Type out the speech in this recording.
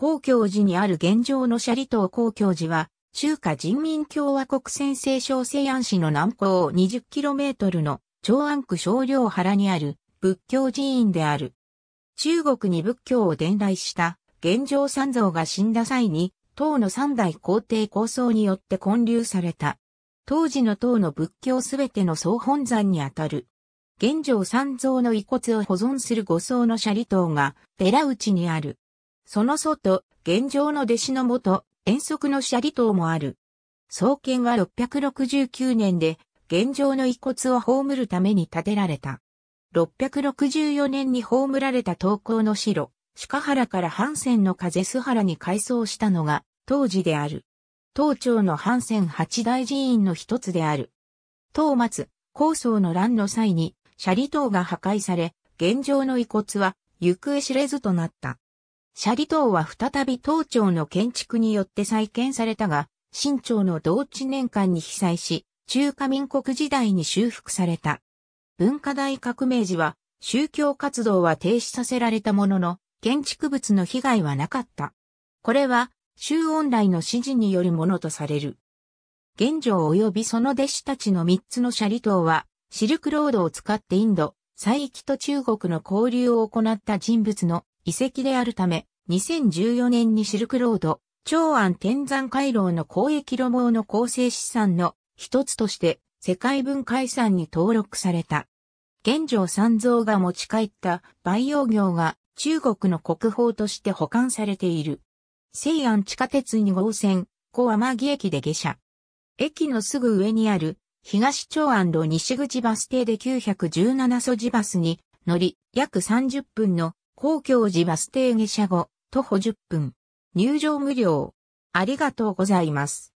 公教寺にある現状の斜里島公教寺は、中華人民共和国先制小西安市の南方 20km の長安区少量原にある仏教寺院である。中国に仏教を伝来した現状三蔵が死んだ際に、唐の三代皇帝構想によって建立された。当時の唐の仏教すべての総本山にあたる。現状三蔵の遺骨を保存する五層の斜里塔が、寺内にある。その外、現状の弟子のもと、遠足の斜里島もある。創建は669年で、現状の遺骨を葬るために建てられた。664年に葬られた東高の城、鹿原から半仙の風須原に改装したのが、当時である。東町の半仙八大寺院の一つである。東松、高層の乱の際に、斜里島が破壊され、現状の遺骨は行方知れずとなった。シャリ島は再び東町の建築によって再建されたが、新町の同地年間に被災し、中華民国時代に修復された。文化大革命時は、宗教活動は停止させられたものの、建築物の被害はなかった。これは、周恩来の指示によるものとされる。現状及びその弟子たちの三つのシャリ島は、シルクロードを使ってインド、西域と中国の交流を行った人物の遺跡であるため、2014年にシルクロード、長安天山回廊の交易路網の構成資産の一つとして世界文化遺産に登録された。玄状三蔵が持ち帰った培養業が中国の国宝として保管されている。西安地下鉄2号線、小天城駅で下車。駅のすぐ上にある東長安路西口バス停で917素地バスに乗り、約30分の公共寺バス停下車後、徒歩10分。入場無料。ありがとうございます。